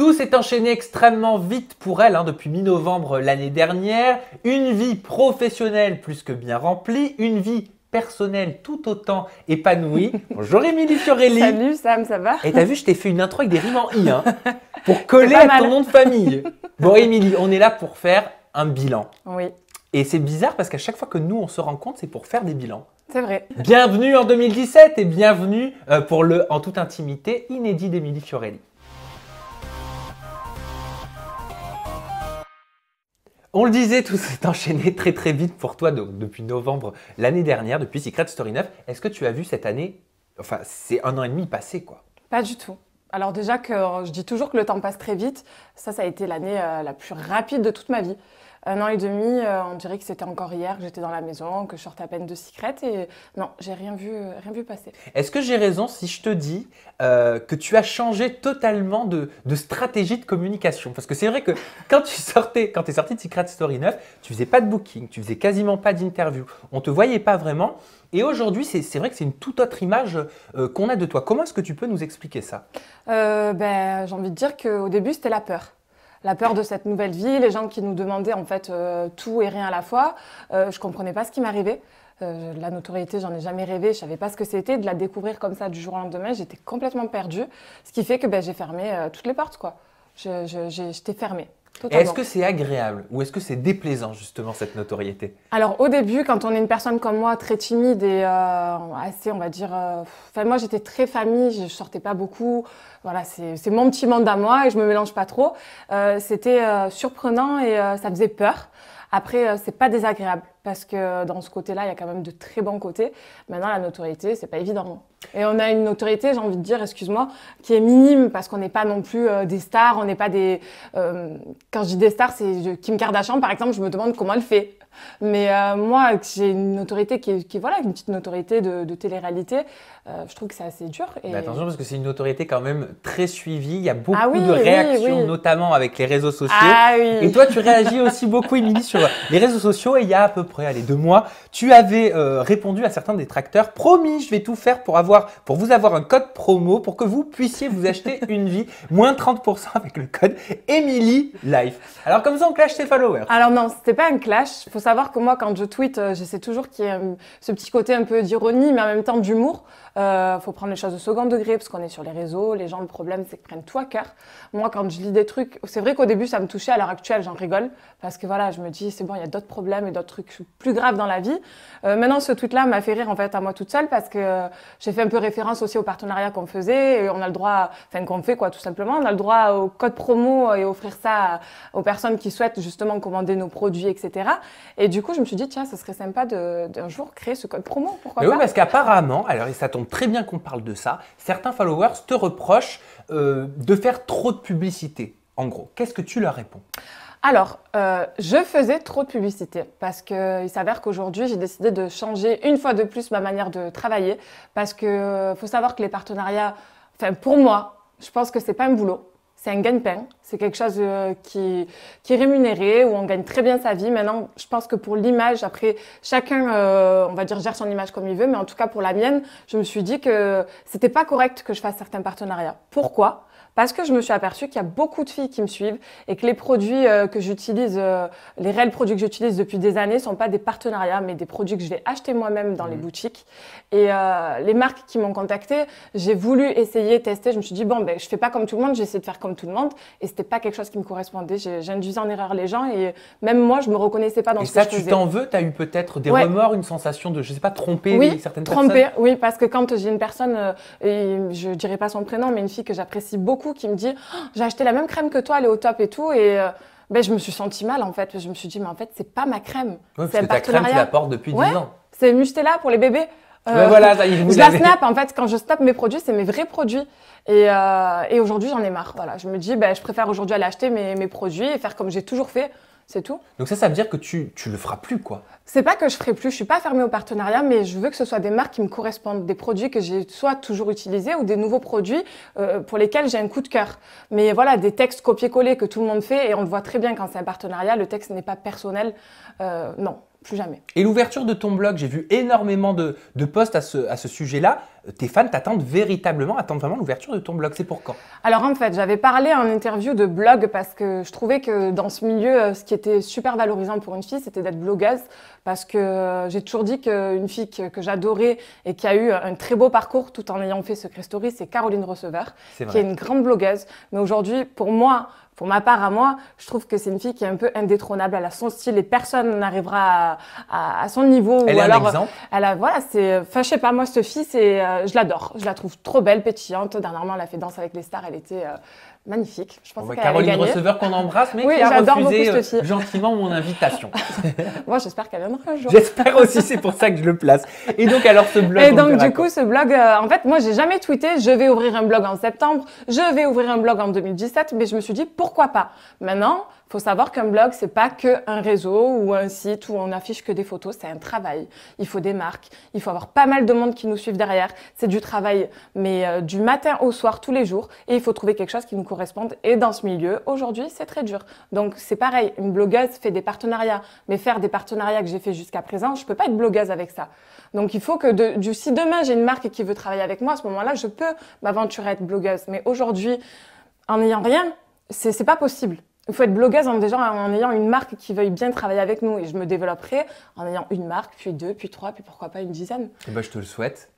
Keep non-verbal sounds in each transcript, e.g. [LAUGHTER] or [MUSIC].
Tout s'est enchaîné extrêmement vite pour elle hein, depuis mi-novembre l'année dernière. Une vie professionnelle plus que bien remplie, une vie personnelle tout autant épanouie. [LAUGHS] Bonjour Émilie Fiorelli. Salut Sam, ça va Et t'as vu, je t'ai fait une intro avec des rimes en i hein, [LAUGHS] pour coller à ton nom de famille. Bon Émilie, on est là pour faire un bilan. Oui. Et c'est bizarre parce qu'à chaque fois que nous on se rencontre, c'est pour faire des bilans. C'est vrai. Bienvenue en 2017 et bienvenue euh, pour le En toute intimité inédit d'Émilie Fiorelli. On le disait, tout s'est enchaîné très très vite pour toi depuis novembre l'année dernière, depuis Secret Story 9. Est-ce que tu as vu cette année, enfin c'est un an et demi passé quoi Pas du tout. Alors déjà que je dis toujours que le temps passe très vite, ça ça a été l'année euh, la plus rapide de toute ma vie un an et demi, euh, on dirait que c'était encore hier, que j'étais dans la maison, que je sortais à peine de Secret. et euh, non, j'ai rien vu, euh, rien vu passer. Est-ce que j'ai raison si je te dis que tu as changé totalement de, stratégie de communication Parce que c'est vrai que quand tu sortais, quand es sorti de Secret Story 9, tu faisais pas de booking, tu faisais quasiment pas d'interview, on te voyait pas vraiment. Et aujourd'hui, c'est vrai que c'est une toute autre image qu'on a de toi. Comment est-ce que tu peux nous expliquer ça ben, J'ai envie de dire qu'au début, c'était la peur la peur de cette nouvelle vie, les gens qui nous demandaient en fait euh, tout et rien à la fois. Euh, je comprenais pas ce qui m'arrivait. Euh, la notoriété, j'en ai jamais rêvé, je savais pas ce que c'était. De la découvrir comme ça du jour au lendemain, j'étais complètement perdue. Ce qui fait que ben, j'ai fermé toutes les portes, quoi. J'étais je, fermée. Est-ce que c'est agréable ou est-ce que c'est déplaisant justement cette notoriété Alors au début, quand on est une personne comme moi, très timide et euh, assez, on va dire, euh, enfin moi j'étais très famille, je sortais pas beaucoup, voilà, c'est mon petit monde à moi et je me mélange pas trop. Euh, c'était surprenant et ça faisait peur. Après, c'est pas désagréable parce que dans ce côté-là, il y a quand même de très bons côtés. Maintenant, la notoriété, c'est pas évident. Et on a une notoriété, j'ai envie de dire, excuse-moi, qui est minime parce qu'on n'est pas non plus euh, des stars, on n'est pas des. Euh, quand je dis des stars, c'est Kim Kardashian, par exemple, je me demande comment elle fait. Mais euh, moi, j'ai une notoriété qui est, voilà, une petite notoriété de, de télé-réalité. Euh, je trouve que c'est assez dur. Et... attention, parce que c'est une autorité quand même très suivie. Il y a beaucoup ah de réactions, notamment avec les réseaux sociaux. Ah et toi, tu réagis aussi beaucoup, Émilie, sur les réseaux sociaux. Et il y a à peu près allez, deux mois, tu avais euh, répondu à certains détracteurs Promis, je vais tout faire pour, avoir, pour vous avoir un code promo pour que vous puissiez vous acheter [LAUGHS] une vie, moins 30% avec le code Émilie Life. Alors, comme ça, on clash tes followers. Alors, non, c'était pas un clash. Il faut savoir que moi, quand je tweet, euh, j'essaie toujours qu'il y ait ce petit côté un peu d'ironie, mais en même temps d'humour. Euh, faut prendre les choses au second degré parce qu'on est sur les réseaux. Les gens, le problème, c'est qu'ils prennent tout à cœur. Moi, quand je lis des trucs, c'est vrai qu'au début, ça me touchait. À l'heure actuelle, j'en rigole parce que voilà, je me dis, c'est bon, il y a d'autres problèmes et d'autres trucs plus graves dans la vie. Euh, maintenant, ce tweet-là m'a fait rire en fait à moi toute seule parce que euh, j'ai fait un peu référence aussi au partenariat qu'on faisait et on a le droit, enfin qu'on fait quoi, tout simplement. On a le droit au code promo et offrir ça aux personnes qui souhaitent justement commander nos produits, etc. Et du coup, je me suis dit, tiens, ça serait sympa d'un jour créer ce code promo. Pourquoi Mais Oui, parce qu'apparemment, alors ça très bien qu'on parle de ça. Certains followers te reprochent euh, de faire trop de publicité. En gros, qu'est-ce que tu leur réponds alors, euh, je faisais trop de publicité parce qu'il euh, s'avère qu'aujourd'hui, j'ai décidé de changer une fois de plus ma manière de travailler parce que faut savoir que les partenariats, enfin pour moi, je pense que c'est pas un boulot c'est un de pain C'est quelque chose euh, qui, qui, est rémunéré, où on gagne très bien sa vie. Maintenant, je pense que pour l'image, après, chacun, euh, on va dire, gère son image comme il veut, mais en tout cas pour la mienne, je me suis dit que c'était pas correct que je fasse certains partenariats. Pourquoi parce que je me suis aperçue qu'il y a beaucoup de filles qui me suivent et que les produits euh, que j'utilise, euh, les réels produits que j'utilise depuis des années, sont pas des partenariats, mais des produits que je vais acheter moi-même dans les mhm. boutiques. Et euh, les marques qui m'ont contacté j'ai voulu essayer, tester. Je me suis dit bon, ben je fais pas comme tout le monde, j'essaie de faire comme tout le monde, et c'était pas quelque chose qui me correspondait. J'induisais en erreur les gens et même moi, je me reconnaissais pas dans ce que je faisais. tu t'en veux as eu peut-être des remords, une sensation de, je sais pas, tromper certaines certaines tromper, personnes. Oui, parce que quand j'ai une personne, et je dirais pas son prénom, mais une fille que j'apprécie beaucoup qui me dit oh, j'ai acheté la même crème que toi, elle est au top et tout. Et euh, ben, je me suis sentie mal en fait. Je me suis dit mais en fait c'est pas ma crème. Ouais, c'est ta crème tu la porte depuis 10 ans. C'est Mustela pour les bébés. Euh, voilà, ça, la snap en fait quand je snap mes produits, c'est mes vrais produits. Et, euh, et aujourd'hui j'en ai marre. Voilà, je me dis ben, je préfère aujourd'hui aller acheter mes, mes produits et faire comme j'ai toujours fait c'est tout. Donc ça, ça veut dire que tu, tu le feras plus, quoi. C'est pas que je ferai plus, je suis pas fermée au partenariat, mais je veux que ce soit des marques qui me correspondent, des produits que j'ai soit toujours utilisés ou des nouveaux produits euh, pour lesquels j'ai un coup de cœur. Mais voilà, des textes copier-coller que tout le monde fait, et on le voit très bien quand c'est un partenariat, le texte n'est pas personnel, euh, non. Plus jamais. Et l'ouverture de ton blog, j'ai vu énormément de, de posts à ce, à ce sujet-là tes fans t'attendent véritablement, attendent vraiment l'ouverture de ton blog. C'est pour quand Alors en fait, j'avais parlé en interview de blog parce que je trouvais que dans ce milieu, euh, ce qui était super valorisant pour une fille, c'était d'être blogueuse parce que euh, j'ai toujours dit qu'une fille que, j'adorais et qui a eu un très beau parcours tout en ayant fait Secret Story, c'est Caroline Receveur, qui est une grande blogueuse. Mais aujourd'hui, pour moi, pour ma part à moi, je trouve que c'est une fille qui est un peu indétrônable. Elle a son style et personne n'arrivera à, son niveau. Elle ou est alors, Elle a, voilà, c'est, enfin, je sais pas, moi, cette fille, c'est, euh, euh, je l'adore. Je la trouve trop belle, pétillante. Dernièrement, elle a fait Danse avec les stars. Elle était euh, magnifique. Je pense Caroline Receveur qu'on embrasse, mais oui, qui a refusé euh, gentiment mon invitation. [LAUGHS] Moi, j'espère qu'elle viendra un jour. J'espère aussi. C'est pour ça que je le place. Et donc alors ce blog. Et donc du coup ce blog, en fait, moi j'ai jamais tweeté. Je vais ouvrir un blog en septembre. Je vais ouvrir un blog en 2017. Mais je me suis dit pourquoi pas. Maintenant faut savoir qu'un blog, c'est pas que un réseau ou un site où on affiche que des photos, c'est un travail. Il faut des marques, il faut avoir pas mal de monde qui nous suivent derrière. C'est du travail, mais euh, du matin au soir, tous les jours, et il faut trouver quelque chose qui nous corresponde. Et dans ce milieu, aujourd'hui, c'est très dur. Donc c'est pareil, une blogueuse fait des partenariats, mais faire des partenariats que j'ai fait jusqu'à présent, je peux pas être blogueuse avec ça. Donc il faut que du, si demain j'ai une marque qui veut travailler avec moi, à ce moment-là, je peux m'aventurer à être blogueuse. Mais aujourd'hui, en n'ayant rien, c'est pas possible il faut être blogueuse en, ayant une marque qui veuille bien travailler avec nous. Et je me développerai en ayant une marque, puis deux, puis trois, puis pourquoi pas une dizaine. Et eh ben, je te le souhaite.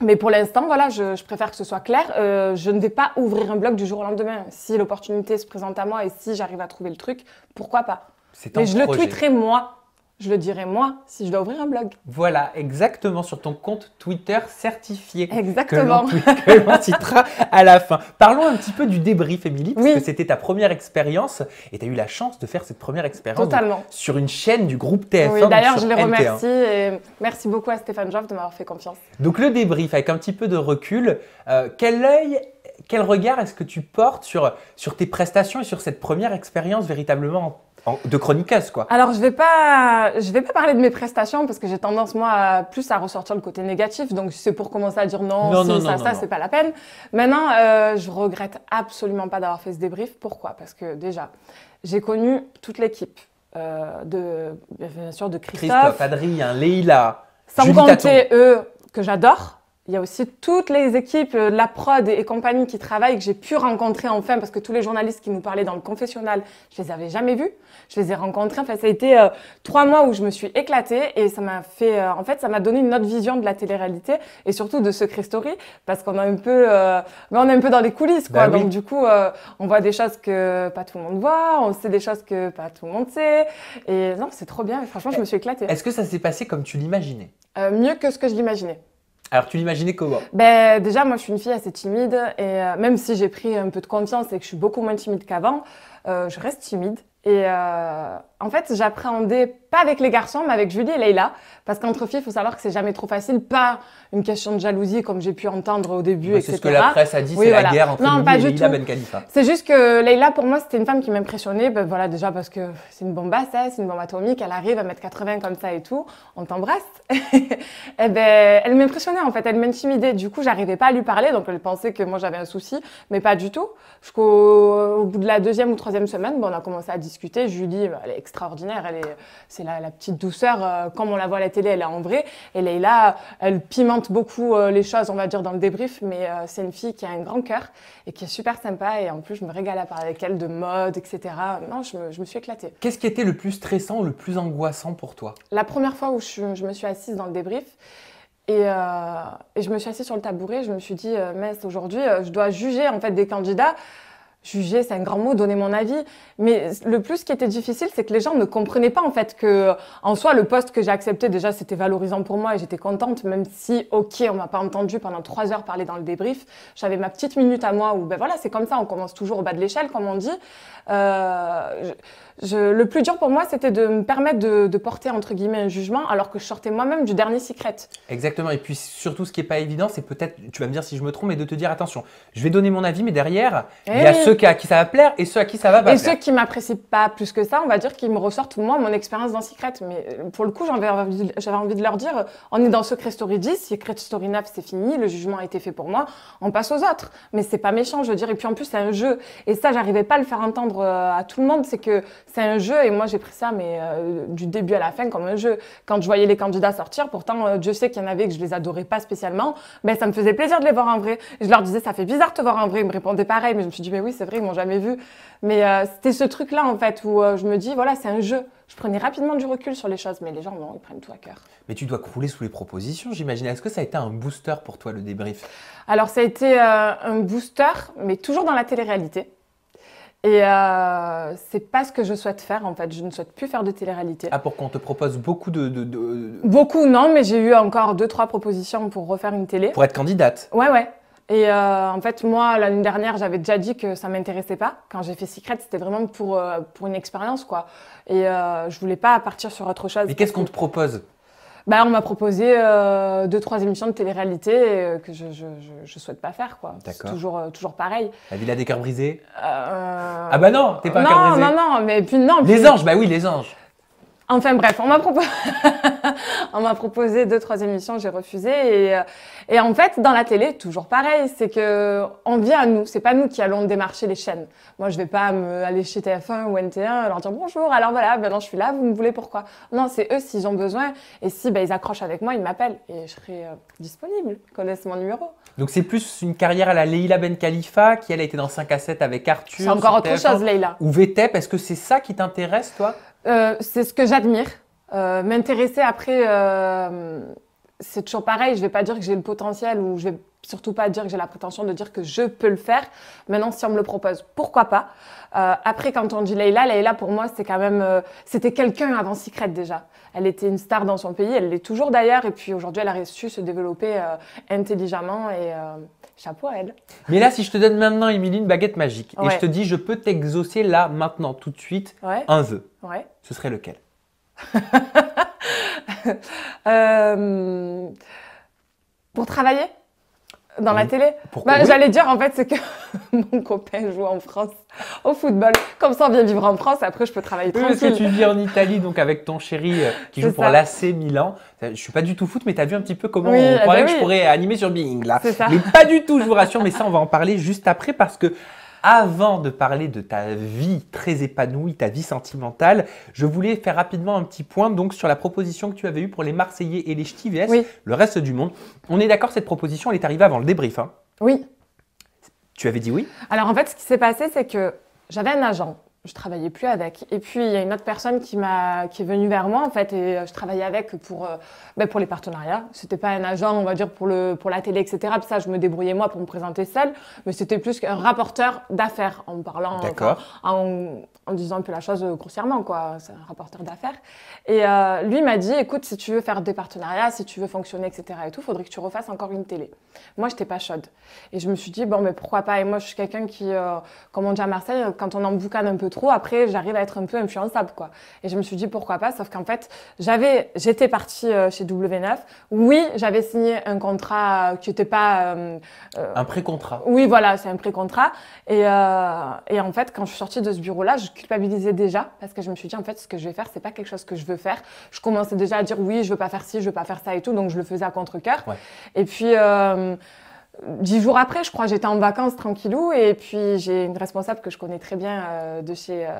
Mais pour l'instant, voilà, je, préfère que ce soit clair. Euh, je ne vais pas ouvrir un blog du jour au lendemain. Si l'opportunité se présente à moi et si j'arrive à trouver le truc, pourquoi pas. Mais je le tweeterai moi je le dirai moi si je dois ouvrir un blog. Voilà, exactement, sur ton compte Twitter certifié. Exactement. Que l'on citera à la fin. Parlons un petit peu du débrief, Émilie, parce que c'était ta première expérience et tu as eu la chance de faire cette première expérience sur une chaîne du groupe TF1. Oui, d'ailleurs, je les remercie et merci beaucoup à Stéphane Joff de m'avoir fait confiance. Donc, le débrief avec un petit peu de recul, euh, quel œil quel regard est-ce que tu portes sur, sur tes prestations et sur cette première expérience véritablement de chroniqueuse, quoi. Alors, je vais pas, je vais pas parler de mes prestations parce que j'ai tendance, moi, plus à ressortir le côté négatif. Donc, c'est pour commencer à dire non, ça, ça, c'est pas la peine. Maintenant, euh, je regrette absolument pas d'avoir fait ce débrief. Pourquoi Parce que déjà, j'ai connu toute l'équipe euh, de, bien sûr, de Christophe, Christophe Adrien, Leila, sans compter eux que j'adore il y a aussi toutes les équipes euh, la prod et compagnie qui travaillent, que j'ai pu rencontrer enfin, parce que tous les journalistes qui nous parlaient dans le confessionnal, je les avais jamais vus. Je les ai rencontrés. Enfin, ça a été euh, trois mois où je me suis éclatée et ça m'a fait, euh, en fait, ça m'a donné une autre vision de la télé-réalité et surtout de Secret Story, parce qu'on a un peu, on est un peu dans les coulisses, quoi. Bah Donc, du coup, on voit des choses que pas tout le monde voit, on sait des choses que pas tout le monde sait. Et non, c'est trop bien. franchement, je me suis éclatée. Est-ce que ça s'est passé comme tu l'imaginais? mieux que ce que je l'imaginais. Alors, tu l'imaginais comment ben, Déjà, moi, je suis une fille assez timide. Et euh, même si j'ai pris un peu de confiance et que je suis beaucoup moins timide qu'avant, euh, je reste timide. Et euh, en fait, j'appréhendais pas avec les garçons, mais avec Julie et Leïla. Parce qu'entre filles, il faut savoir que c'est jamais trop facile. Pas une question de jalousie, comme j'ai pu entendre au début, bah, et C'est ce que la presse a dit, c'est la guerre entre non, pas et Ben Khalifa. C'est juste que Leïla, pour moi, c'était une femme qui m'impressionnait. Ben, voilà, déjà parce que c'est une bombe c'est une bombe atomique. Elle arrive à mettre 80 comme ça et tout. On t'embrasse. [LAUGHS] et eh ben, elle m'impressionnait, en fait. Elle m'intimidait. Du coup, j'arrivais pas à lui parler. Donc, elle pensait que moi, j'avais un souci. Mais pas du tout. Jusqu'au bout de la deuxième ou troisième semaine, ben, on a commencé à discuter. Julie, elle extraordinaire. c'est la, petite douceur euh, comme on la voit à la télé, elle est en vrai. Et Leïla, elle pimente beaucoup euh, les choses, on va dire dans le débrief, mais euh, c'est une fille qui a un grand cœur et qui est super sympa. Et en plus, je me régale à parler avec elle de mode, etc. Non, je me, suis éclatée. Qu'est-ce qui était le plus stressant, le plus angoissant pour toi La première fois où je, me suis assise dans le débrief. Et, je me suis assise sur le tabouret, je me suis dit, Mais aujourd'hui, je dois juger en fait des candidats juger, c'est un grand mot, donner mon avis. Mais le plus qui était difficile, c'est que les gens ne comprenaient pas en fait que, en soi, le poste que j'ai accepté déjà, c'était valorisant pour moi et j'étais contente, même si, ok, on m'a pas entendu pendant trois heures parler dans le débrief. J'avais ma petite minute à moi où, ben voilà, c'est comme ça, on commence toujours au bas de l'échelle, comme on dit. Euh, je le plus dur pour moi, c'était de me permettre de, porter entre guillemets un jugement, alors que je sortais moi-même du dernier secret. Exactement. Et puis surtout, ce qui n'est pas évident, c'est peut-être, tu vas me dire si je me trompe, et de te dire attention, je vais donner mon avis, mais derrière, il y a eh ceux à qui ça va plaire et ceux à qui ça va pas. Et ceux qui m'apprécient pas plus que ça, on va dire qu'ils me ressortent moi mon expérience dans secret. Mais euh, pour le coup, j'avais envie, de leur dire, euh, on est dans Secret Story 10, Secret Story 9, c'est fini, le jugement a été fait pour moi, on passe aux autres. Mais c'est pas méchant, je veux dire. Et puis en plus, c'est un jeu. Et ça, j'arrivais pas à le faire entendre euh, à tout le monde, c'est que c'est un jeu et moi j'ai pris ça mais euh, du début à la fin comme un jeu. Quand je voyais les candidats sortir, pourtant je euh, sais sait qu'il y en avait que je les adorais pas spécialement, mais ben, ça me faisait plaisir de les voir en vrai. je leur disais ça fait bizarre de te voir en vrai, ils me répondaient pareil, mais je me suis dit mais oui c'est vrai ils m'ont jamais vu. Mais euh, c'était ce truc là en fait où je me dis voilà c'est un jeu. Je prenais rapidement du recul sur les choses, mais les gens ils prennent tout à cœur. Mais tu dois crouler sous les propositions, j'imagine. Est-ce que ça a été un booster pour toi le débrief Alors ça a été un booster, mais toujours dans la télé-réalité. Et euh, c'est pas ce que je souhaite faire en fait. Je ne souhaite plus faire de télé-réalité. Ah, pour qu'on te propose beaucoup de, de, Beaucoup, non, mais j'ai eu encore deux, trois propositions pour refaire une télé. Pour être candidate Ouais, ouais. Et euh, en fait, moi, l'année dernière, j'avais déjà dit que ça m'intéressait pas. Quand j'ai fait Secret, c'était vraiment pour, euh, pour une expérience, quoi. Et je voulais pas partir sur autre chose. Mais qu'est-ce qu'on te propose bah, on m'a proposé euh, deux, trois émissions de télé-réalité euh, que je, je, souhaite pas faire, quoi. C'est toujours, euh, toujours pareil. La Villa des Cœurs Brisés Ah bah non, t'es pas un cœur brisé. Non, non, mais puis non. Les Anges, bah oui, les Anges. Enfin bref, [LAUGHS] on m'a proposé, deux trois émissions, j'ai refusé euh, et, en fait dans la télé toujours pareil, c'est que on vient à nous, c'est pas nous qui allons démarcher les chaînes. Moi je vais pas me aller chez TF1 ou NT1 leur dire bonjour, alors voilà, maintenant je suis là, vous me voulez pourquoi Non, c'est eux s'ils ont besoin et si ben, ils accrochent avec moi, ils m'appellent et je serai euh, disponible, ils connaissent mon numéro. Donc c'est plus une carrière à la Leila Ben Khalifa qui elle a été dans 5 à 7 avec Arthur. C'est encore autre chose Leila. Ou VTEP, est-ce que c'est ça qui t'intéresse toi euh, c'est ce que j'admire. Euh, m'intéresser après euh, c'est toujours pareil, je ne vais pas dire que j'ai le potentiel ou je vais surtout pas dire que j'ai la prétention de dire que je peux le faire. Maintenant, si on me le propose, pourquoi pas euh, Après, quand on dit Leïla, Leïla pour moi, c'était quand même, euh, c'était quelqu'un avant Secret déjà. Elle était une star dans son pays, elle l'est toujours d'ailleurs, et puis aujourd'hui, elle a su se développer euh, intelligemment et chapeau à elle. Mais là, si je te donne maintenant, Émilie, une baguette magique et je te dis, je peux t'exaucer là, maintenant, tout de suite, un vœu. Ouais. Ce serait lequel [LAUGHS] [LAUGHS] Euh, pour travailler dans la télé bah, J'allais dire en fait, c'est que [LAUGHS] mon copain joue en France au football. Comme ça, on vient vivre en France. Après, je peux travailler oui, tranquille. que tu vis en Italie, donc avec ton chéri euh, qui joue pour l'AC Milan. Je suis pas du tout foot, mais tu as vu un petit peu comment on eh croirait ben que je pourrais animer sur Bing là. Mais pas du tout, je vous rassure. mais ça, on va en parler juste après parce que avant de parler de ta vie très épanouie, ta vie sentimentale, je voulais faire rapidement un petit point donc sur la proposition que tu avais eue pour les Marseillais et les Ch'tis le reste du monde. On est d'accord, cette proposition, elle est arrivée avant le débrief. Hein oui. Tu avais dit oui Alors en fait, ce qui s'est passé, c'est que j'avais un agent je travaillais plus avec. Et puis il y a une autre personne qui m'a qui est venue vers moi en fait et euh, je travaillais avec pour euh, ben, pour les partenariats. C'était pas un agent on va dire pour le pour la télé etc. ça je me débrouillais moi pour me présenter seule, mais c'était plus qu'un rapporteur d'affaires en parlant D'accord. en, en disant un peu la chose grossièrement, quoi. C'est un rapporteur d'affaires. Et euh, lui m'a dit, écoute, si tu veux faire des partenariats, si tu veux fonctionner, etc. et tout, faudrait que tu refasses encore une télé. Moi, j'étais pas chaude. Et je me suis dit, bon, mais pourquoi pas Et moi, je suis quelqu'un qui, euh, comme on dit à Marseille, quand on en un peu trop, après, j'arrive à être un peu influençable, quoi. Et je me suis dit, pourquoi pas Sauf qu'en fait, j'avais, j'étais partie euh, chez W9. Oui, j'avais signé un contrat qui n'était pas. un pré-contrat. Oui, voilà, c'est un pré-contrat. Et, et en fait, quand je suis sortie de ce bureau-là, je culpabilisais déjà parce que je me suis dit en fait ce que je vais faire c'est pas quelque chose que je veux faire. Je commençais déjà à dire oui je veux pas faire ci, je veux pas faire ça et tout donc je le faisais à contre cœur. Et puis euh, dix jours après, je crois, j'étais en vacances tranquillou et puis j'ai une responsable que je connais très bien euh, de chez euh,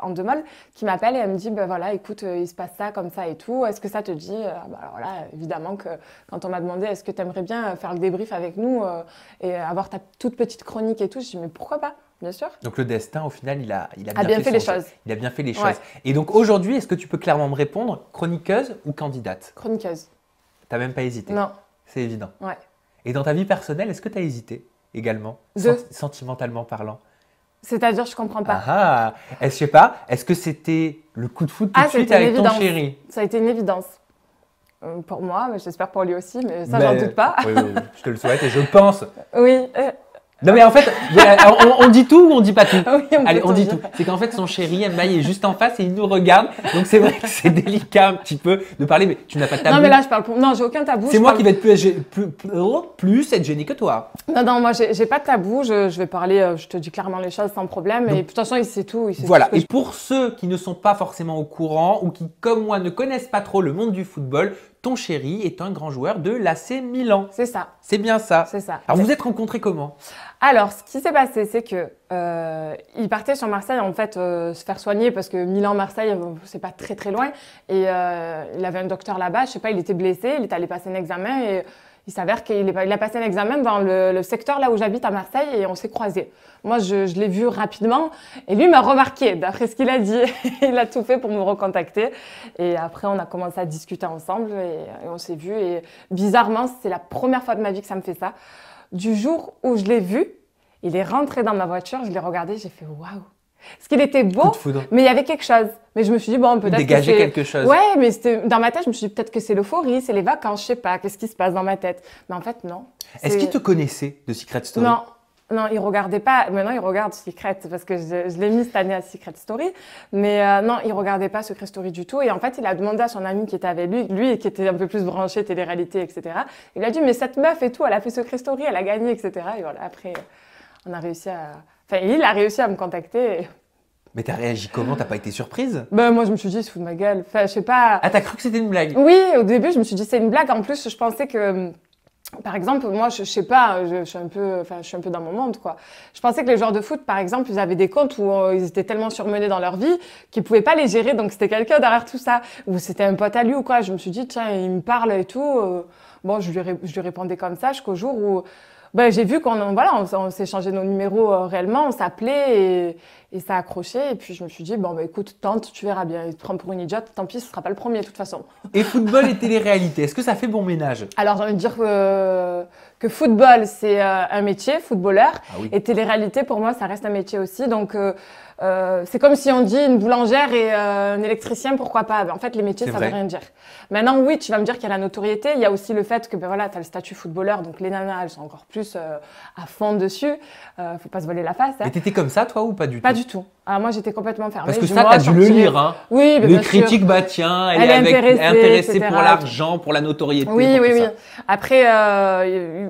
Andemol qui m'appelle et elle me dit ben voilà, écoute, euh, il se passe ça comme ça et tout. Est-ce que ça te dit bah, Alors là, évidemment que quand on m'a demandé est-ce que tu aimerais bien faire le débrief avec nous et avoir ta toute petite chronique et tout, je dis mais pourquoi pas Bien sûr. Donc le destin, au final, il a, il a, bien, fait, les choses. Il a bien fait les choses. Et donc aujourd'hui, est-ce que tu peux clairement me répondre, chroniqueuse ou candidate Chroniqueuse. T'as même pas hésité Non. C'est évident. Ouais. Et dans ta vie personnelle, est-ce que tu as hésité également sentimentalement parlant c'est-à-dire, je comprends pas. Ah, ah. je sais pas, est-ce que c'était le coup de foudre tout ah, de suite avec ton chéri Ça a été une évidence. Euh, pour moi, j'espère pour lui aussi, mais ça, j'en ben, doute pas. je te le souhaite et je pense. [LAUGHS] oui, non mais en fait, on, dit tout ou on dit pas tout ah Allez, on dit tout. C'est qu'en fait, son chéri, Emma, il est juste en face et il nous regarde. Donc c'est vrai que c'est délicat un petit peu de parler, mais tu n'as pas de tabou. Non mais là, je parle pour... Non, j'ai aucun tabou. C'est moi qui vais être plus, plus, être gênée que toi. Non, non, moi, j'ai pas de tabou. Je, vais parler, euh, je te dis clairement les choses sans problème. et de toute façon, il sait tout. voilà. et pour ceux qui ne sont pas forcément au courant ou qui, comme moi, ne connaissent pas trop le monde du football, ton chéri est un grand joueur de l'AC Milan. C'est ça. C'est bien ça. C'est ça. Alors vous êtes rencontrés comment Alors ce qui s'est passé, c'est que euh, il partait sur Marseille en fait euh, se faire soigner parce que Milan-Marseille euh, c'est pas très très loin et il avait un docteur là-bas. Je sais pas, il était blessé, il est allé passer un examen et il s'avère qu'il a passé un examen dans le, secteur là où j'habite à Marseille et on s'est croisés. Moi, je, l'ai vu rapidement et lui m'a remarqué d'après ce qu'il a dit. [LAUGHS] il a tout fait pour me recontacter et après, on a commencé à discuter ensemble et, on s'est vu. Et bizarrement, c'est la première fois de ma vie que ça me fait ça. Du jour où je l'ai vu, il est rentré dans ma voiture, je l'ai regardé, j'ai fait waouh, ce qu'il était beau, mais il y avait quelque chose. Mais je me suis dit, bon, peut-être. Dégager quelque chose. Ouais, mais dans ma tête, je me suis dit, peut-être que c'est l'euphorie, c'est les vacances, je sais pas, qu'est-ce qui se passe dans ma tête. Mais en fait, non. Est-ce qu'il te connaissait de Secret Story Non. Non, il regardait pas. Maintenant, il regarde Secret parce que je, l'ai mis cette année à Secret Story. Mais euh, non, il regardait pas Secret Story du tout. Et en fait, il a demandé à son ami qui était avec lui, lui qui était un peu plus branché télé-réalité, etc. Il a dit mais cette meuf et tout, elle a fait Secret Story, elle a gagné, etc. Et voilà. Après, on a réussi à, il a réussi à me contacter. Mais t'as réagi comment T'as pas été surprise Ben moi je me suis dit, se fout de ma gueule. Enfin, je sais pas. Ah, t'as cru que c'était une blague Oui, au début je me suis dit, c'est une blague. En plus, je pensais que. Par exemple, moi, je, sais pas, je, suis un peu, enfin, je suis un peu dans mon monde, quoi. Je pensais que les joueurs de foot, par exemple, ils avaient des comptes où euh, ils étaient tellement surmenés dans leur vie qu'ils pouvaient pas les gérer, donc c'était quelqu'un derrière tout ça, ou c'était un pote à lui ou quoi. Je me suis dit, tiens, il me parle et tout. Euh, bon, je lui, je lui répondais comme ça jusqu'au jour où ben, j'ai vu qu'on voilà, on, s'est changé nos numéros euh, réellement, on s'appelait et, et, ça accrochait. Et puis je me suis dit, bon, ben, écoute, tente, tu verras bien. Il te prend pour une idiote, tant pis, ce sera pas le premier de toute façon. Et football et télé-réalité, est-ce que ça fait bon ménage Alors j'ai envie de dire euh, que, football, c'est euh, un métier, footballeur. Ah et télé-réalité, pour moi, ça reste un métier aussi. Donc euh, c'est comme si on dit une boulangère et euh, un électricien, pourquoi pas ben, En fait, les métiers, ça ne veut rien dire. Maintenant, oui, tu vas me dire qu'il y a la notoriété. Il y a aussi le fait que ben, voilà, tu as le statut footballeur, donc les nanas, elles sont encore plus euh, à fond dessus. ne faut pas se voler la face. Hein. Mais étais comme ça, toi, ou pas du tout Pas du tout. Ah, moi, j'étais complètement fermée. Parce que ça, as dû le lire. Hein. Oui, mais Le critique, bah tiens, elle, est, intéressée, pour l'argent, pour la notoriété. Oui, oui, oui. Après,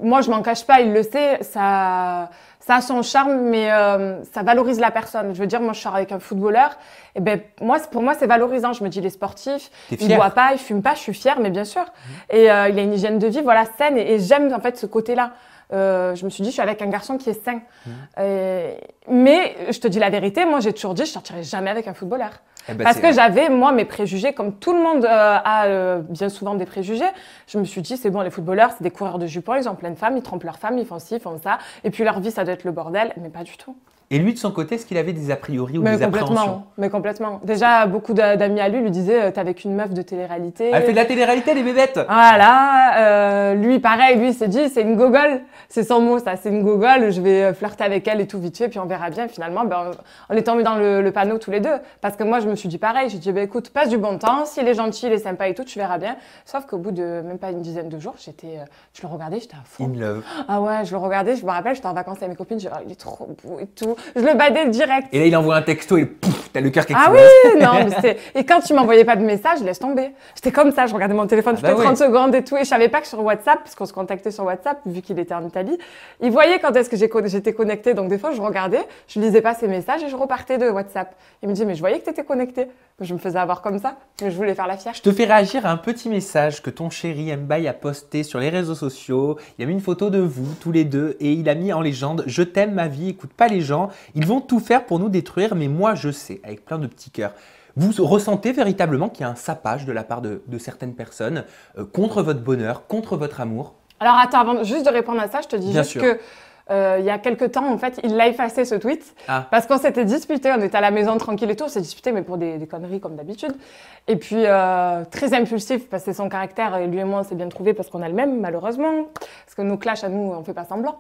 moi, je m'en cache pas, il le sait. Ça ça a son charme, mais euh, ça valorise la personne. Je veux dire, moi, je sors avec un footballeur. Et ben, moi, pour moi, c'est valorisant. Je me dis, les sportifs, ils boit pas, il fume pas. Je suis fière, mais bien sûr. Et euh, il a une hygiène de vie, voilà, saine. et j'aime en fait ce côté-là. Euh, je me suis dit, je suis avec un garçon qui est sain. Mmh. Euh, mais je te dis la vérité, moi j'ai toujours dit, je ne sortirai jamais avec un footballeur. Eh ben, Parce que j'avais, moi, mes préjugés, comme tout le monde euh, a bien souvent des préjugés, je me suis dit, c'est bon, les footballeurs, c'est des coureurs de jupons, ils ont plein de femmes, ils trompent leurs femmes, ils font ci, ils font ça, et puis leur vie, ça doit être le bordel. Mais pas du tout. Et lui, de son côté, est-ce qu'il avait des a priori ou des appréhensions Mais complètement. Déjà, beaucoup d'amis à lui lui disaient euh, T'es avec une meuf de télé-réalité. Elle fait de la télé-réalité, les bébêtes Voilà. Euh, lui, pareil, lui, s'est dit C'est une gogole. C'est son mot, ça. C'est une gogole. Je vais euh, flirter avec elle et tout vite fait. Puis on verra bien. Finalement, ben, on est tombés dans le, panneau tous les deux. Parce que moi, je me suis dit pareil. J'ai dit bah, Écoute, passe du bon temps. S'il est gentil, il est sympa et tout, tu verras bien. Sauf qu'au bout de même pas une dizaine de jours, j'étais, euh, je le regardais, j'étais love. Ah ouais, je le regardais. Je me rappelle, j'étais en vacances avec mes copines. Oh, il est trop beau et tout je le badais direct. Et là, il envoie un texto et pouf, t'as le cœur qui ah explose. Ah oui, non, mais c'est. [LAUGHS] Et quand tu m'envoyais pas de message, laisse tomber. J'étais comme ça, je regardais mon téléphone ah toutes les 30 bah secondes et tout. Et je savais pas que sur WhatsApp, parce qu'on se contactait sur WhatsApp, vu qu'il était en Italie, il voyait quand est-ce que j'étais connectée. Donc des fois, je regardais, je lisais pas ses messages et je repartais de WhatsApp. Il me dit, mais je voyais que t'étais connectée je me faisais avoir comme ça, je voulais faire la fière. Je te fais réagir à un petit message que ton chéri Mbaye a posté sur les réseaux sociaux. Il a mis une photo de vous tous les deux et il a mis en légende Je t'aime ma vie, écoute pas les gens, ils vont tout faire pour nous détruire, mais moi je sais, avec plein de petits cœurs. Vous ressentez véritablement qu'il y a un sapage de la part de, certaines personnes euh, contre votre bonheur, contre votre amour Alors attends, avant juste de répondre à ça, je te dis juste que euh, il y a quelques temps, en fait, il l'a effacé ce tweet. Ah. Parce qu'on s'était disputé, on était à la maison tranquille et tout, on s'est disputé, mais pour des, conneries comme d'habitude. Et puis, euh, très impulsif, parce que c'est son caractère, et lui et moi, on s'est bien trouvé parce qu'on a le même, malheureusement. Parce que nous, clash, à nous, on fait pas semblant.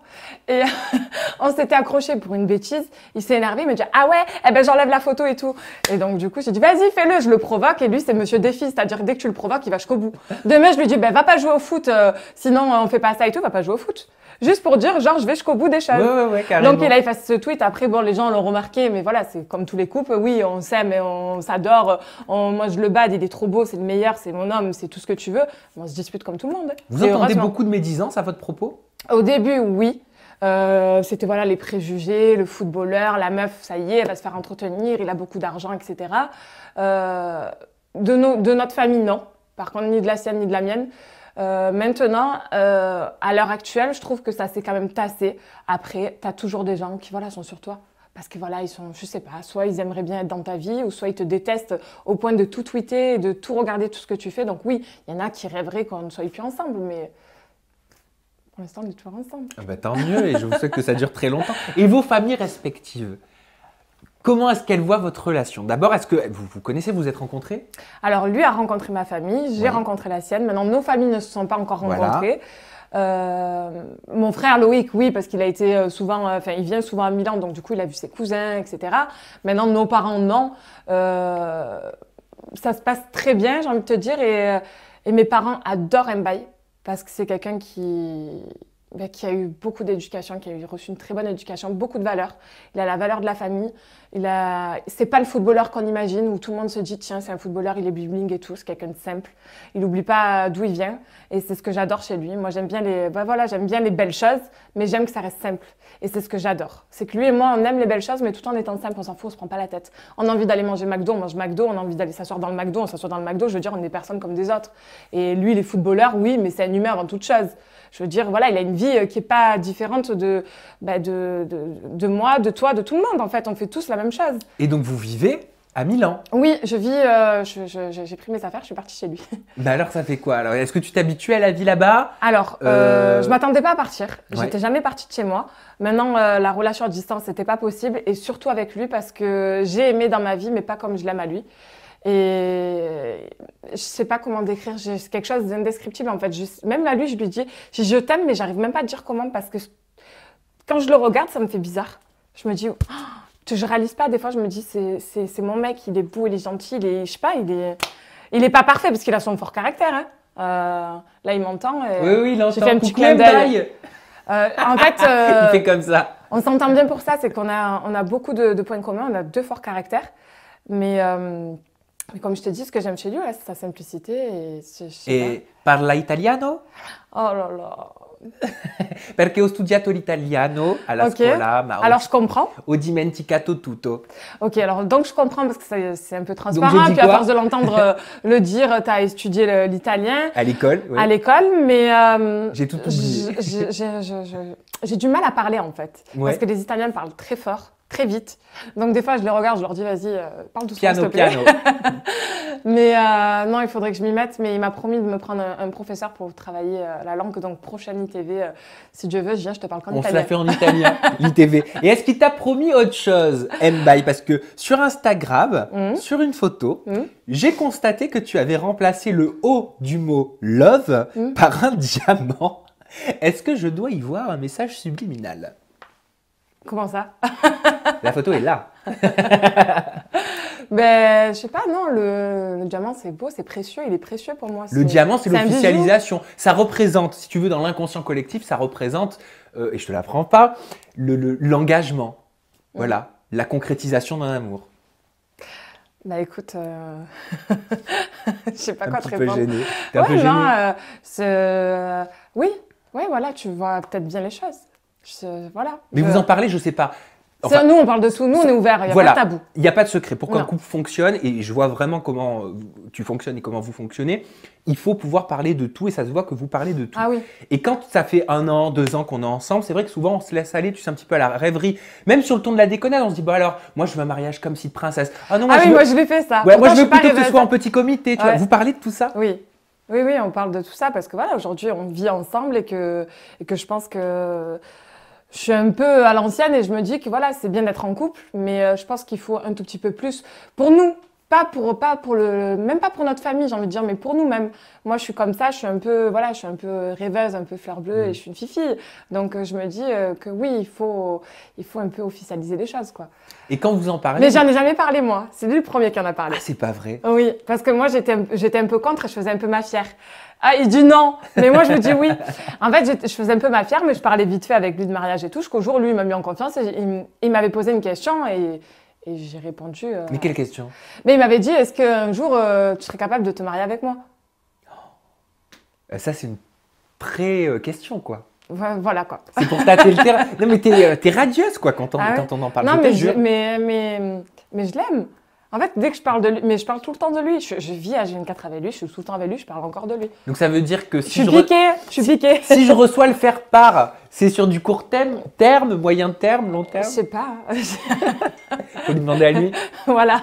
Et [LAUGHS] on s'était accroché pour une bêtise. Il s'est énervé, il m'a dit Ah ouais, eh ben j'enlève la photo et tout. Et donc, du coup, j'ai dit Vas-y, fais-le, je le provoque. Et lui, c'est monsieur défi, c'est-à-dire dès que tu le provoques, il va jusqu'au bout. Demain, je lui dis Ben, va pas jouer au foot, euh, sinon on fait pas ça et tout, va pas jouer au foot. Juste pour dire, genre, je vais jusqu'au bout bout des choses. Donc il a effacé ce tweet. Après, bon, les gens l'ont remarqué, mais voilà, c'est comme tous les couples. Oui, on s'aime et on s'adore. Moi, je le bade, il est trop beau, c'est le meilleur, c'est mon homme, c'est tout ce que tu veux. On se dispute comme tout le monde. Vous entendez beaucoup de médisance à votre propos Au début, oui. Euh, c'était voilà les préjugés, le footballeur, la meuf, ça y est, elle va se faire entretenir, il a beaucoup d'argent, etc. Euh, de, nos, de notre famille, non. Par contre, ni de la sienne, ni de la mienne. Euh, maintenant, euh, à l'heure actuelle, je trouve que ça s'est quand même tassé. Après, tu as toujours des gens qui voilà, sont sur toi. Parce que voilà, ils sont, je sais pas, soit ils aimeraient bien être dans ta vie, ou soit ils te détestent au point de tout tweeter et de tout regarder tout ce que tu fais. Donc oui, il y en a qui rêveraient qu'on ne soit plus ensemble, mais pour l'instant, on est toujours ensemble. Ah bah, tant mieux, et je vous souhaite que ça dure très longtemps. Et vos familles respectives Comment est-ce qu'elle voit votre relation D'abord, est-ce que vous vous connaissez, vous êtes rencontrés Alors lui a rencontré ma famille, j'ai rencontré la sienne. Maintenant, nos familles ne se sont pas encore rencontrées. Euh, mon frère Loïc, oui, parce qu'il a été euh, souvent, euh, enfin, il vient souvent à Milan, donc du coup, il a vu ses cousins, etc. Maintenant, nos parents, non. ça se passe très bien, j'ai envie de te dire, et, mes parents adorent Mbaye, parce que c'est quelqu'un qui, bah, qui a eu beaucoup d'éducation, qui a reçu une très bonne éducation, beaucoup de valeurs. Il a la valeur de la famille. Il a... C'est pas le footballeur qu'on imagine où tout le monde se dit tiens, c'est un footballeur, il est bling et tout, c'est quelqu'un de simple. Il n'oublie pas euh, d'où il vient et c'est ce que j'adore chez lui. Moi, j'aime bien les, bah, voilà, j'aime bien les belles choses, mais j'aime que ça reste simple et c'est ce que j'adore. C'est que lui et moi, on aime les belles choses, mais tout en étant simple, on s'en fout, on se prend pas la tête. On a envie d'aller manger McDo, on mange McDo, on a envie d'aller s'asseoir dans le McDo, on s'assoit dans le McDo. Je veux dire, on est personne comme des autres. Et lui, il est footballeur, oui, mais c'est un avant toute chose. Je veux dire, voilà, il a une vie euh, qui n'est pas différente bah, de, de, moi, de toi, de tout le monde. En fait, on fait tous la même chose. Et donc, vous vivez à Milan. Oui, je vis, euh, j'ai pris mes affaires, je suis partie chez lui. [LAUGHS] Bah alors ça fait quoi Alors est-ce que tu t'habituais à la vie là-bas Alors, euh... euh je m'attendais pas à partir. J'étais n'étais jamais partie de chez moi. Maintenant, la relation à distance, n'était pas possible, et surtout avec lui parce que j'ai aimé dans ma vie, mais pas comme je l'aime à lui. Et je sais pas comment décrire, c'est quelque chose d'indescriptible en fait. juste même là, lui, je lui dis, je, je t'aime, mais j'arrive même pas à dire comment parce que quand je le regarde, ça me fait bizarre. Je me dis, oh, je réalise pas. Des fois, je me dis, c'est mon mec, il est beau, il est gentil, il est, je sais pas, il est, il est pas parfait parce qu'il a son fort caractère. Hein. Euh, là, il m'entend. Oui, oui, il entend. J'ai fait un petit clin d'œil. Euh, en [LAUGHS] euh, fait, comme ça. On s'entend bien pour ça, c'est qu'on a, on a beaucoup de, de, points communs, on a deux forts caractères, mais euh, mais comme je te dis, ce que j'aime chez lui, c'est sa simplicité. Et, je, italiano Oh là là [LAUGHS] Perché ho studiato l'italiano alla okay. scuola, alors, je comprends. Ho dimenticato tutto. Ok, alors donc je comprends parce que c'est un peu transparent. Puis à force de l'entendre euh, [LAUGHS] le dire, tu as étudié l'italien. À l'école, oui. À l'école, mais. Euh, j'ai tout oublié. J'ai du mal à parler en fait. Parce que les Italiens parlent très fort très vite. Donc des fois, je les regarde, je leur dis, vas-y, euh, parle tout s'il te plaît. [LAUGHS] mais euh, non, il faudrait que je m'y mette. Mais il m'a promis de me prendre un, professeur pour travailler euh, la langue. Donc prochaine ITV, si Dieu veut, je viens, je te parle quand italien. On se la fait en italien, [LAUGHS] l'ITV. Et est-ce qu'il t'a promis autre chose, Mbai Parce que sur Instagram, mmh. sur une photo, mmh. j'ai constaté que tu avais remplacé le haut du mot love mmh. par un [LAUGHS] diamant. Est-ce que je dois y voir un message subliminal Comment ça La photo est là. [LAUGHS] ben, je sais pas, non, le, diamant c'est beau, c'est précieux, il est précieux pour moi. Le diamant, c'est l'officialisation. Ça représente, si tu veux, dans l'inconscient collectif, ça représente, euh, et je te l'apprends pas, l'engagement. Le, mm. Voilà, la concrétisation d'un amour. Bah écoute, euh, [LAUGHS] je sais pas quoi te répondre. Peu Es un peu gêné. Euh, oui, voilà, tu vois peut-être bien les choses voilà. Mais vous en parlez, je ne sais pas. nous, on parle de tout, nous, on est ouvert, il n'y a pas de tabou. Il n'y a pas de secret. Pour qu'un couple fonctionne, et je vois vraiment comment euh, tu fonctionnes et comment vous fonctionnez, il faut pouvoir parler de tout et ça se voit que vous parlez de tout. Ah et quand ça fait un an, deux ans qu'on est ensemble, c'est vrai que souvent on se laisse aller, tu sais, un petit peu à la rêverie. Même sur le ton de la déconnade, on se dit, bah alors, moi je veux un mariage comme si de princesse. Ah non, moi, ah je, oui, moi je vais faire ça. moi je veux plutôt que ce soit en petit comité, tu vois. Vous parlez de tout ça Oui. Oui, oui, on parle de tout ça parce que voilà, aujourd'hui, on vit ensemble et que, et que je pense que je suis un peu à l'ancienne et je me dis que voilà, c'est bien d'être en couple, mais euh, je pense qu'il faut un tout petit peu plus pour nous, pas pour pas pour le même pas pour notre famille j'ai envie de dire mais pour nous-mêmes moi je suis comme ça je suis un peu voilà je suis un peu rêveuse un peu fleur bleue mm. et je suis une fifi donc euh, je me dis euh, que oui il faut il faut un peu officialiser les choses quoi et quand vous en parlez mais j'en ai jamais parlé moi c'est lui le premier qui en a parlé ah, c'est pas vrai oui parce que moi j'étais j'étais un peu contre et je faisais un peu ma fière ah, il dit non, mais moi je me dis oui. En fait, je, faisais un peu ma fière, mais je parlais vite fait avec lui de mariage et tout, jusqu'au jour où lui m'a mis en confiance et il m'avait posé une question et et j'ai répondu. Euh, mais quelle question Mais il m'avait dit est-ce qu'un jour euh, tu serais capable de te marier avec moi euh, Ça, c'est une pré-question, quoi. Voilà quoi. C'est pour tâter le terrain. Non, mais t'es radieuse quoi ah quand on, en parle. Non, mais, mais, mais je l'aime. En fait, dès que je parle de lui, mais je parle tout le temps de lui. Je, vis à GN4 avec lui, je suis tout le temps avec lui, je parle encore de lui. Donc ça veut dire que si je, suis Si, je reçois le faire part, c'est sur du court terme, terme, moyen terme, long terme. Je sais pas. [LAUGHS] Faut lui demander à lui. [LAUGHS] Voilà.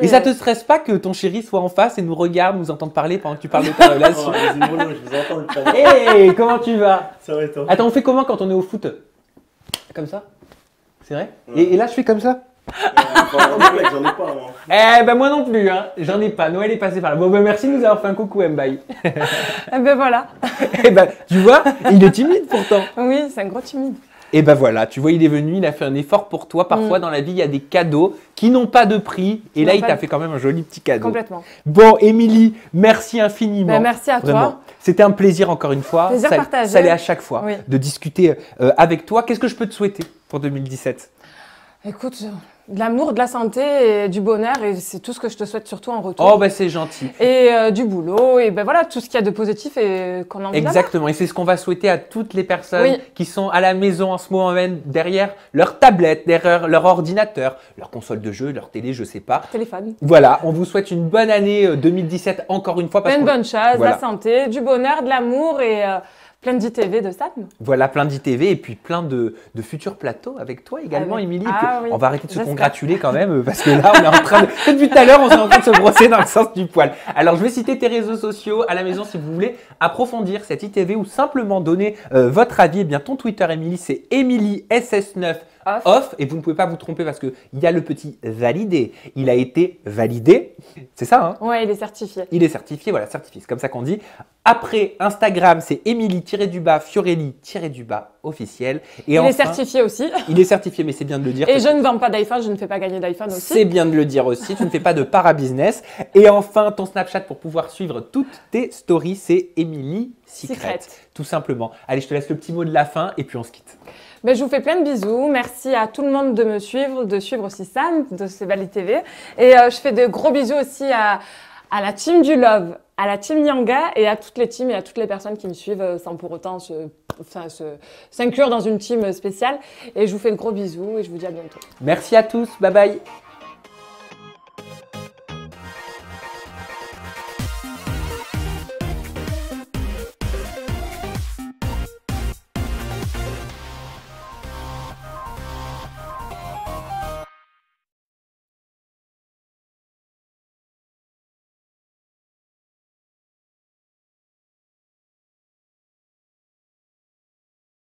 et ça te stresse pas que ton chéri soit en face et nous regarde, nous entende parler pendant que tu parles de ta [LAUGHS] oh, relation je vous hey, comment tu vas Ça va et toi Attends, on fait comment quand on est au foot Comme ça C'est vrai et là, je fais comme ça moi. [LAUGHS] Eh ben moi non plus, hein. j'en ai pas. Noël est passé par là. Bon ben, merci de nous avoir fait un coucou Mbaye. eh ben voilà. [LAUGHS] eh ben tu vois, il est timide pourtant. Oui, c'est un gros timide. Et eh ben voilà, tu vois, il est venu, il a fait un effort pour toi. Parfois, mm. dans la vie, il y a des cadeaux qui n'ont pas de prix. Et là, il t'a fait quand même un joli petit cadeau. Complètement. Bon, Émilie, merci infiniment. Ben, merci à toi. C'était un plaisir encore une fois. Plaisir ça, partagé. Ça à chaque fois de discuter euh, avec toi. Qu'est-ce que je peux te souhaiter pour 2017 Écoute, de l'amour, de la santé, et du bonheur, et c'est tout ce que je te souhaite surtout en retour. Oh, ben c'est gentil. Et euh, du boulot, et ben voilà, tout ce qu'il y a de positif et qu'on a envie Exactement, et c'est ce qu'on va souhaiter à toutes les personnes qui sont à la maison en ce moment même, derrière leur tablette, derrière leur ordinateur, leur console de jeu, leur télé, je sais pas. Téléphone. Voilà, on vous souhaite une bonne année 2017 euh, encore une fois. Parce une bonne chasse, de la santé, du bonheur, de l'amour, et euh, Plein d'ITV de non Voilà, plein d'ITV et puis plein de, futurs plateaux avec toi également, ah Émilie. Ah on va arrêter de se congratuler quand même euh, parce que là, on est en train de. Depuis tout à l'heure, on est en train de se brosser dans le sens du poil. Alors, je vais citer tes réseaux sociaux à la maison si vous voulez approfondir cette ITV ou simplement donner euh, votre avis. Et eh bien, ton Twitter, Émilie, c'est EmilieSS9 off. et vous ne pouvez pas vous tromper parce qu'il y a le petit validé. Il a été validé, c'est ça hein Ouais, il est certifié. Il est certifié, voilà, certifié, c'est comme ça qu'on dit. Après Instagram, c'est emily du bas Fiorelli-du-bas officiel. Et il est certifié aussi. Il est certifié, mais c'est bien de le dire. Et je ne vends pas d'iPhone, je ne fais pas gagner d'iPhone aussi. C'est bien de le dire aussi, tu ne fais pas de para-business. Et enfin, ton Snapchat pour pouvoir suivre toutes tes stories, c'est Emily Secret, Secret. Tout simplement. Allez, je te laisse le petit mot de la fin et puis on se quitte. Mais je vous fais plein de bisous. Merci à tout le monde de me suivre, de suivre aussi Sam de Sebali TV. Et euh, je fais de gros bisous aussi à, la team du Love, à la team Nyanga et à toutes les teams et à toutes les personnes qui me suivent euh, sans pour autant se, enfin, s'inclure dans une team spéciale. Et je vous fais de gros bisous et je vous dis à bientôt. Merci à tous. Bye bye.